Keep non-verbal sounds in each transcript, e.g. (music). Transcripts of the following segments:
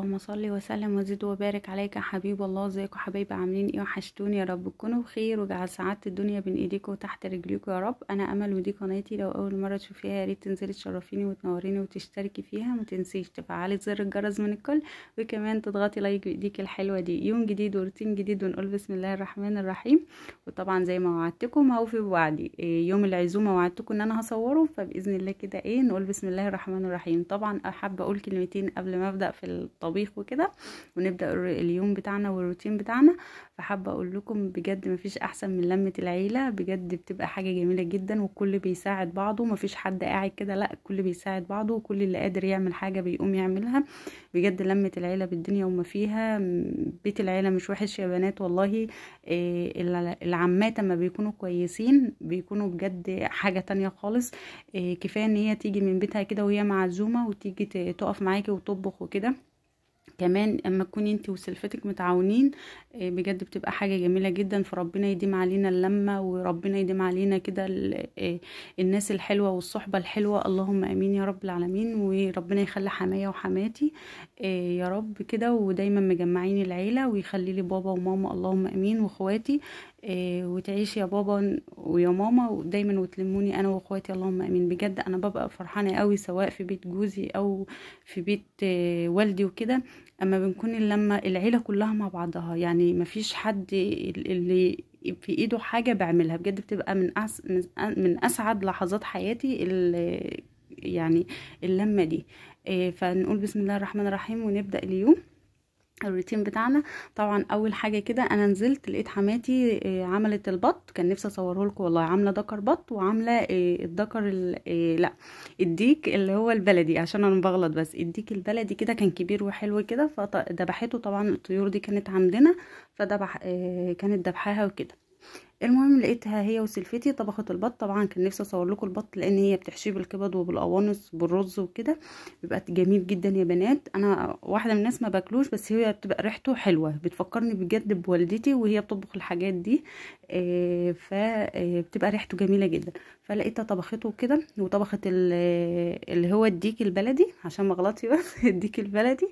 اللهم صل وسلم وزد وبارك عليك يا حبيب الله ازيكم حبايبي عاملين ايه وحشتوني يا رب تكونوا بخير وجعل سعاده الدنيا بين ايديكم وتحت رجليكم يا رب انا امل ودي قناتي لو اول مره تشوفيها يا ريت تنزلي تشرفيني وتنوريني وتشتركي فيها ما تنسيش تفعلي زر الجرس من الكل وكمان تضغطي لايك بايديك الحلوه دي يوم جديد وروتين جديد ونقول بسم الله الرحمن الرحيم وطبعا زي ما وعدتكم هوفي بوعدي آه، يوم العزومه وعدتكم ان انا هصوره فباذن الله كده ايه نقول بسم الله الرحمن الرحيم طبعا احب اقول كلمتين قبل ما ابدا في الطبيعة. طبيخ وكده ونبدا اليوم بتاعنا والروتين بتاعنا فحابه اقول لكم بجد مفيش احسن من لمه العيله بجد بتبقى حاجه جميله جدا وكل بيساعد بعضه مفيش حد قاعد كده لا كل بيساعد بعضه وكل اللي قادر يعمل حاجه بيقوم يعملها بجد لمه العيله بالدنيا وما فيها بيت العيله مش وحش يا بنات والله آه، العمات ما بيكونوا كويسين بيكونوا بجد حاجه تانية خالص آه، كفايه ان هي تيجي من بيتها كده وهي معزومه وتيجي تقف معاكي وتطبخ وكده كمان اما تكوني انت وسلفتك متعاونين آه، بجد بتبقى حاجه جميله جدا فربنا يديم علينا اللمه وربنا يديم علينا كده آه، الناس الحلوه والصحبه الحلوه اللهم امين يا رب العالمين وربنا يخلي حمايا وحماتي آه، يا رب كده ودايما مجمعين العيله ويخلي لي بابا وماما اللهم امين واخواتي وتعيش يا بابا ويا ماما ودايما وتلموني انا واخواتي اللهم امين بجد انا ببقى فرحانه قوي سواء في بيت جوزي او في بيت والدي وكده اما بنكون لما العيله كلها مع بعضها يعني مفيش حد اللي في ايده حاجه بعملها بجد بتبقى من أس... من اسعد لحظات حياتي اللي يعني اللمه دي آه، فنقول بسم الله الرحمن الرحيم ونبدا اليوم الروتين بتاعنا طبعا اول حاجه كده انا نزلت لقيت حماتي آه، عملت البط كان نفسي اصوره لكم والله عامله دكر بط وعامله آه، الدكر آه، لا الديك اللي هو البلدي عشان انا بغلط بس الديك البلدي كده كان كبير وحلو كده فدبحته طبعا الطيور دي كانت عندنا فدبح كانت دبحاها وكده المهم لقيتها هي وسلفتي طبخت البط طبعا كان نفسي اصور لكم البط لان هي بتحشيه بالكبد وبالقوانص بالرز وكده بيبقى جميل جدا يا بنات انا واحده من الناس ما باكلوش بس هي بتبقى ريحته حلوه بتفكرني بجد بوالدتي وهي بتطبخ الحاجات دي آه، فبتبقى آه، ريحته جميله جدا فلقيتها طبخته كده وطبخت اللي هو الديك البلدي عشان ما غلطي بس (laughs) الديك البلدي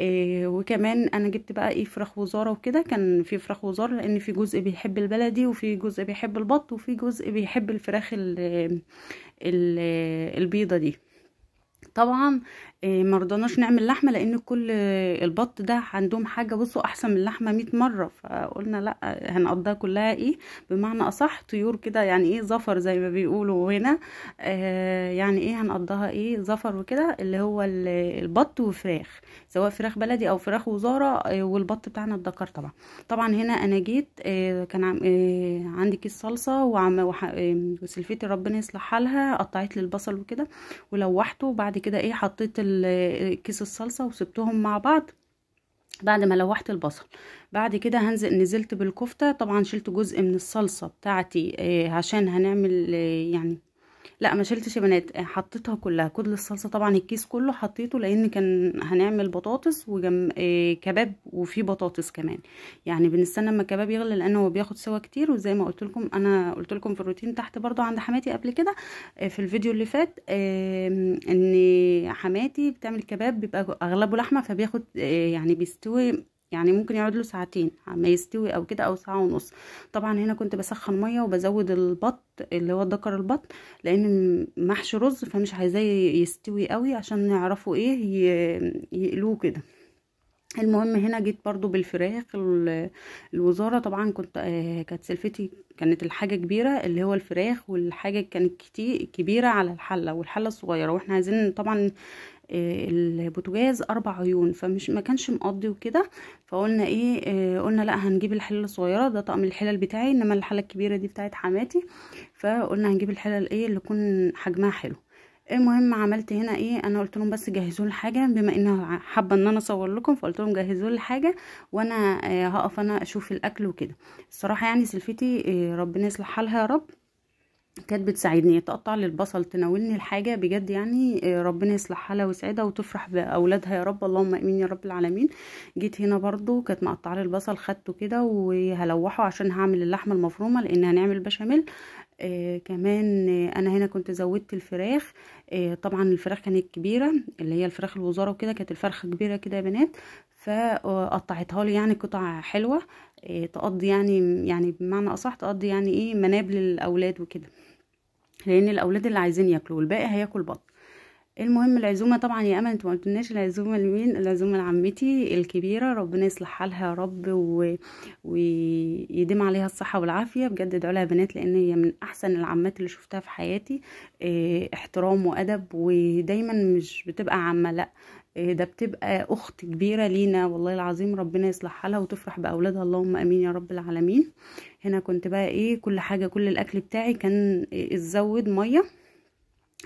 آه، وكمان انا جبت بقى ايه فراخ وزاره وكده كان في فراخ وزاره لان في جزء بيحب البلدي وفي وفي جزء بيحب البط وفي جزء بيحب الفراخ البيضه دي طبعا إيه، مرضناش نعمل لحمه لان كل البط ده عندهم حاجه بصوا احسن من اللحمه مئة مره فقلنا لا هنقضيها كلها ايه بمعنى اصح طيور كده يعني ايه زفر زي ما بيقولوا هنا آه يعني ايه هنقضيها ايه زفر وكده اللي هو البط وفراخ سواء فراخ بلدي او فراخ وزاره آه والبط بتاعنا الدكر طبعا طبعا هنا انا جيت آه كان آه عندي كيس صلصه وعم آه وسلفتي ربنا يصلح حالها قطعت لي البصل وكده ولوحته وبعد كده ايه حطيت كيس الصلصة وسبتهم مع بعض بعد ما لوحت البصل بعد كده هنزل نزلت بالكفتة طبعا شلت جزء من الصلصة بتاعتي آه، عشان هنعمل آه، يعني لا ما شلتش يا بنات آه، حطيتها كلها كل الصلصه طبعا الكيس كله حطيته لان كان هنعمل بطاطس وجم إيه كباب وفي بطاطس كمان يعني بنستنى اما الكباب يغلي لان هو بياخد سوا كتير وزي ما قلت لكم انا قلت لكم في الروتين تحت برضو عند حماتي قبل كده آه، في الفيديو اللي فات إيه ان حماتي بتعمل كباب بيبقى اغلبه لحمه فبياخد إيه يعني بيستوي يعني ممكن يقعد له ساعتين ما يستوي او كده او ساعه ونص طبعا هنا كنت بسخن ميه وبزود البط اللي هو الدكر البط لان محشي رز فمش عايزاه يستوي قوي عشان يعرفوا ايه يقلوه كده المهم هنا جيت برضو بالفراخ الوزارة طبعا كنت آه، كانت سلفتي كانت الحاجة كبيرة اللي هو الفراخ والحاجة كانت كتير كبيرة على الحلة والحلة الصغيرة واحنا عايزين طبعا آه، البوتجاز اربع عيون فمش ما كانش مقضي وكده فقلنا ايه آه، قلنا لا هنجيب الحله الصغيره ده طقم الحلل بتاعي انما الحله الكبيره دي بتاعت حماتي فقلنا هنجيب الحلل ايه اللي يكون حجمها حلو المهم عملت هنا ايه انا قلت لهم بس جهزوا لي حاجه بما ان حابه ان انا اصور لكم فقلت لهم جهزوا لي حاجه وانا آه، هقف انا اشوف الاكل وكده الصراحه يعني سلفتي آه، ربنا يصلح حالها يا رب كانت بتساعدني تقطع لي البصل تناولني الحاجه بجد يعني آه، ربنا يصلح حالها ويسعدها وتفرح باولادها يا رب اللهم امين يا رب العالمين جيت هنا برضو كانت مقطعه لي البصل خدته كده وهلوحه عشان هعمل اللحمه المفرومه لان هنعمل بشاميل آه كمان آه انا هنا كنت زودت الفراخ آه طبعا الفراخ كانت كبيره اللي هي الفراخ الوزاره وكده كانت الفرخه كبيره كده يا بنات فقطعتها آه، لي يعني قطع حلوه آه، تقضي يعني يعني بمعنى اصح تقضي يعني ايه مناب للاولاد وكده لان الاولاد اللي عايزين ياكلوا والباقي هياكل بط المهم العزومه طبعا يا امل انت ما قلتلناش العزومه لمين العزومه لعمتي الكبيره ربنا يصلح حالها يا رب و... ويديم عليها الصحه والعافيه بجد ادعوا لها بنات لان هي من احسن العمات اللي شفتها في حياتي اه احترام وادب ودايما مش بتبقى عمه لا آه، ده بتبقى اخت كبيره لينا والله العظيم ربنا يصلح حالها وتفرح باولادها اللهم امين يا رب العالمين هنا كنت بقى ايه كل حاجه كل الاكل بتاعي كان آه، اتزود ميه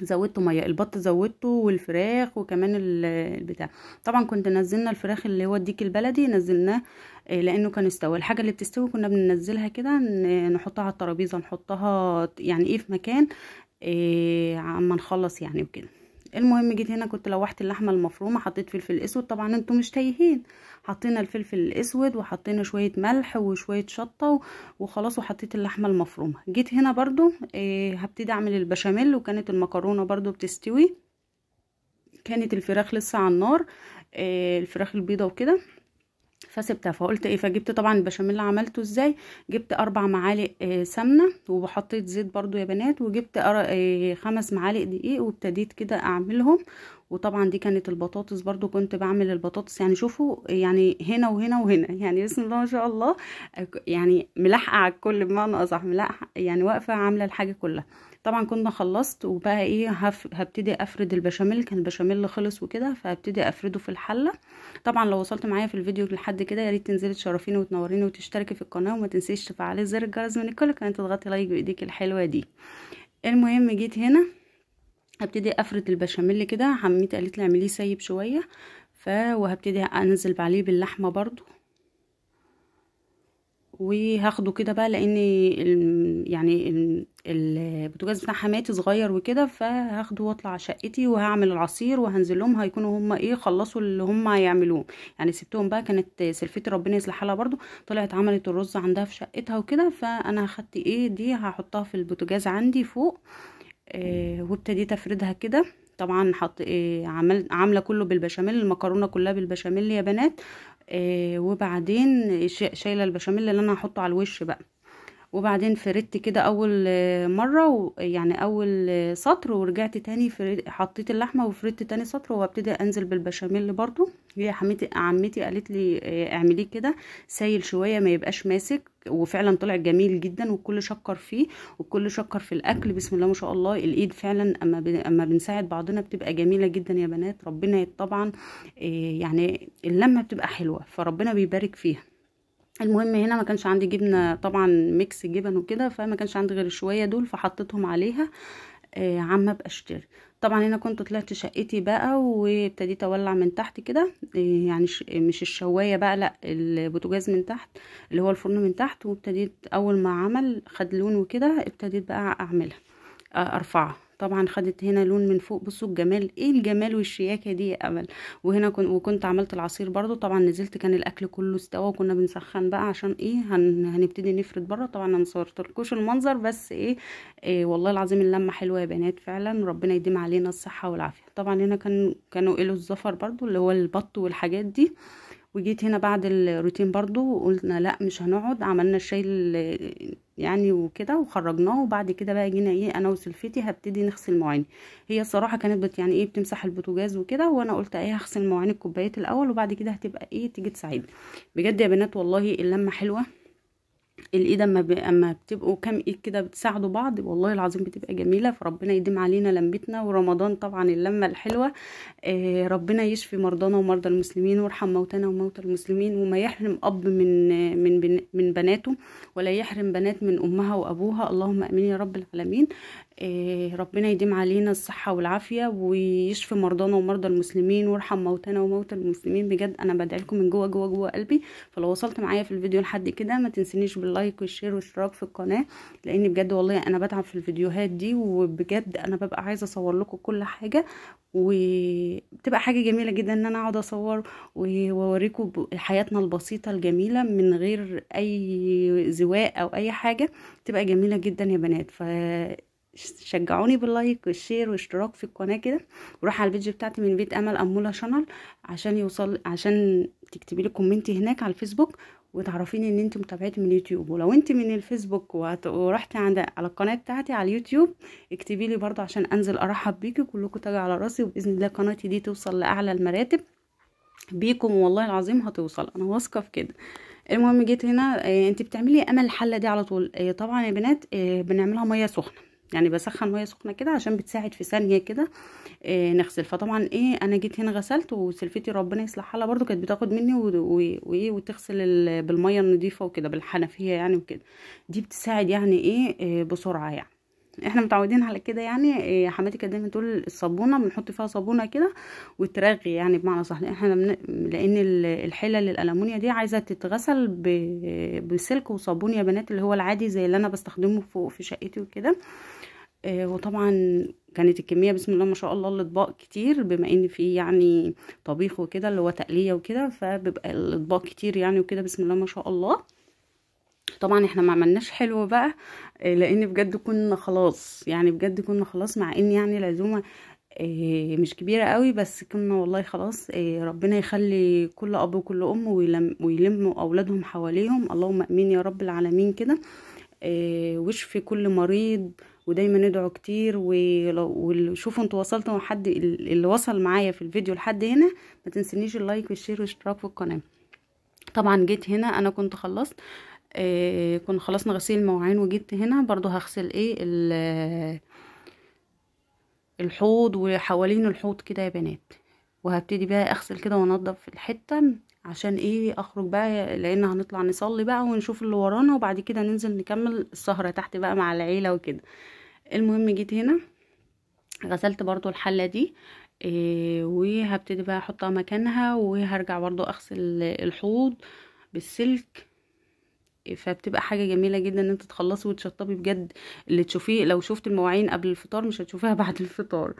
زودته ميه البط زودته والفراخ وكمان البتاع طبعا كنت نزلنا الفراخ اللي هو الديك البلدي نزلناه آه، لانه كان استوى الحاجه اللي بتستوي كنا بننزلها كده نحطها على الترابيزه نحطها يعني ايه في مكان إيه عما نخلص يعني وكده المهم جيت هنا كنت لوحت اللحمه المفرومه حطيت فلفل اسود طبعا انتوا مش تايهين حطينا الفلفل الاسود وحطينا شويه ملح وشويه شطه وخلاص وحطيت اللحمه المفرومه جيت هنا برضو إيه هبتدي اعمل البشاميل وكانت المكرونه برضو بتستوي كانت الفراخ لسه على النار إيه الفراخ البيضه وكده فسبتها فقلت ايه فجبت طبعا البشاميل عملته ازاي جبت اربع معالق آه، سمنه وحطيت زيت برضو يا بنات وجبت آه، خمس معالق دقيق وابتديت كده اعملهم وطبعا دي كانت البطاطس برضو كنت بعمل البطاطس يعني شوفوا يعني هنا وهنا وهنا (laughs) يعني بسم الله ما شاء الله يعني ملاحقه على الكل بمعنى اصح ملحقه يعني واقفه عامله الحاجه كلها طبعا كنا خلصت وبقى ايه هف... هبتدي افرد البشاميل كان البشاميل خلص وكده فهبتدي افرده في الحله طبعا لو وصلت معايا في الفيديو لحد كده يا ريت تنزلي تشرفيني وتنوريني وتشتركي في القناه وما تنسيش تفعلي زر الجرس من الكل كانت تضغطي لايك بايديك الحلوه دي المهم جيت هنا هبتدي افرد البشاميل كده عمتي قالت لي اعمليه سايب شويه ف وهبتدي انزل عليه باللحمه برضو وهاخده كده بقى لان يعني البوتاجاز بتاع حماتي صغير وكده فهاخده واطلع شقتي وهعمل العصير وهنزل لهم هيكونوا هم ايه خلصوا اللي هم يعملوه يعني سبتهم بقى كانت سلفتي ربنا يصلح حالها برده طلعت عملت الرز عندها في شقتها وكده فانا اخدت ايه دي هحطها في البوتاجاز عندي فوق آه وابتديت افردها كده طبعا حط إيه عامله كله بالبشاميل المكرونه كلها بالبشاميل يا بنات آه، وبعدين شايله البشاميل اللي انا هحطه على الوش بقى وبعدين فردت كده اول مره يعني اول سطر ورجعت تاني حطيت اللحمه وفردت تاني سطر وابتدي انزل بالبشاميل برضو هي حمتي عمتي قالت لي آه، اعمليه كده سايل شويه ما يبقاش ماسك وفعلا طلع جميل جدا وكل شكر فيه وكل شكر في الاكل بسم الله ما شاء الله الايد فعلا اما اما بنساعد بعضنا بتبقى جميله جدا يا بنات ربنا طبعا آه، يعني اللمه بتبقى حلوه فربنا بيبارك فيها المهم هنا ما كانش عندي جبنه طبعا ميكس جبن وكده فما كانش عندي غير شويه دول فحطيتهم عليها آه عما طبعا هنا كنت طلعت شقتي بقى وابتديت اولع من تحت كده آه، يعني مش الشوايه بقى لا البوتجاز من تحت اللي هو الفرن من تحت وابتديت اول ما عمل خد لون وكده ابتديت بقى اعملها ارفعها طبعا خدت هنا لون من فوق بصوا الجمال ايه الجمال والشياكه دي يا امل وهنا كنت وكنت عملت العصير برضو طبعا نزلت كان الاكل كله استوى وكنا بنسخن بقى عشان ايه هن... هنبتدي نفرد بره طبعا انا صورتلكوش المنظر بس ايه, إيه والله العظيم اللمه حلوه يا بنات فعلا ربنا يديم علينا الصحه والعافيه طبعا هنا كان كانوا له الزفر برضو اللي هو البط والحاجات دي وجيت هنا بعد الروتين برضو قلنا لا مش هنقعد عملنا الشاي يعني وكده وخرجناه وبعد كده بقى جينا ايه انا وسلفتي هبتدي نغسل مواعيني هي الصراحه كانت بت يعني ايه بتمسح البوتاجاز وكده وانا قلت ايه هغسل مواعين الكوبايات الاول وبعد كده هتبقى ايه تيجي تساعدني بجد يا بنات والله اللمه حلوه الايد اما اما بتبقوا كام ايد كده بتساعدوا بعض والله العظيم بتبقى جميله فربنا يديم علينا لمتنا ورمضان طبعا اللمه الحلوه آه ربنا يشفي مرضانا ومرضى المسلمين ويرحم موتانا وموتى المسلمين وما يحرم اب من من من بناته ولا يحرم بنات من امها وابوها اللهم امين يا رب العالمين آه ربنا يديم علينا الصحه والعافيه ويشفي مرضانا ومرضى المسلمين ويرحم موتانا وموتى المسلمين بجد انا بدعي لكم من جوه جوه جوه قلبي فلو وصلت معايا في الفيديو لحد كده ما تنسينيش باللايك والشير والاشتراك في القناه لان بجد والله انا بتعب في الفيديوهات دي وبجد انا ببقى عايزه اصور لكم كل حاجه وبتبقى حاجه جميله جدا ان انا اقعد اصور واوريكم حياتنا البسيطه الجميله من غير اي زواق او اي حاجه بتبقى جميله جدا يا بنات ف شجعوني باللايك والشير واشتراك في القناه كده وروح على الفيديو بتاعتي من بيت امل اموله شانل عشان يوصل عشان تكتبي لي كومنتي هناك على الفيسبوك وتعرفين ان انت متابعتي من اليوتيوب ولو انت من الفيسبوك ورحتي عند على القناه بتاعتي على اليوتيوب اكتبي لي برده عشان انزل ارحب بيكي كلكم تاجي على راسي وباذن الله قناتي دي توصل لاعلى المراتب بيكم والله العظيم هتوصل انا واثقه في كده المهم جيت هنا آه، انت بتعملي امل الحله دي على طول آه، طبعا يا بنات آه، بنعملها ميه سخنه يعني بسخن ميه سخنه كده عشان بتساعد في ثانيه كده آه، نغسل فطبعا ايه انا جيت هنا غسلت وسلفتي ربنا يصلح حالها برده كانت بتاخد مني وايه وتغسل بالميه النظيفه وكده بالحنفيه يعني وكده دي بتساعد يعني ايه, آه، بسرعه يعني احنا متعودين على كده يعني آه، حماتي كانت دايما تقول الصابونه بنحط فيها صابونه كده وترغي يعني بمعنى صح احنا لان الحلل الالمونيا دي عايزه تتغسل بسلك وصابون يا بنات اللي هو العادي زي اللي انا بستخدمه فوق في شقتي وكده آه، وطبعا كانت الكميه بسم الله ما شاء الله الاطباق كتير بما ان في يعني طبيخ وكده اللي هو تقليه وكده فبيبقى الاطباق كتير يعني وكده بسم الله ما شاء الله طبعا احنا ما عملناش حلو بقى آه، لان بجد كنا خلاص يعني بجد كنا خلاص مع ان يعني العزومه آه، مش كبيرة قوي بس كنا والله خلاص ربنا يخلي كل أب وكل أم ويلم ويلموا أولادهم حواليهم اللهم أمين يا رب العالمين كده واشفي كل مريض ودايما ندعو كتير وشوفوا انتوا وصلتوا حد اللي وصل معايا في الفيديو لحد هنا ما تنسنيش اللايك والشير والاشتراك في القناه طبعا جيت هنا انا كنت خلصت آه كنا خلصنا غسيل المواعين وجيت هنا برضو هغسل ايه الحوض وحوالين الحوض كده يا بنات وهبتدي بقى اغسل كده وانضف الحته عشان ايه اخرج بقى لان هنطلع نصلي بقى ونشوف اللي ورانا وبعد كده ننزل نكمل السهرة تحت بقى مع العيلة وكده المهم جيت هنا غسلت برضو الحلة دي إيه وهبتدي بقى احطها مكانها وهرجع برضو اغسل الحوض بالسلك فبتبقى حاجه جميله جدا ان انت تخلصي وتشطبي بجد اللي تشوفيه لو شفت المواعين قبل الفطار مش هتشوفيها (laughs) بعد الفطار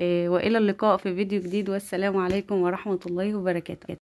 إيه والى اللقاء في فيديو جديد والسلام عليكم ورحمه الله وبركاته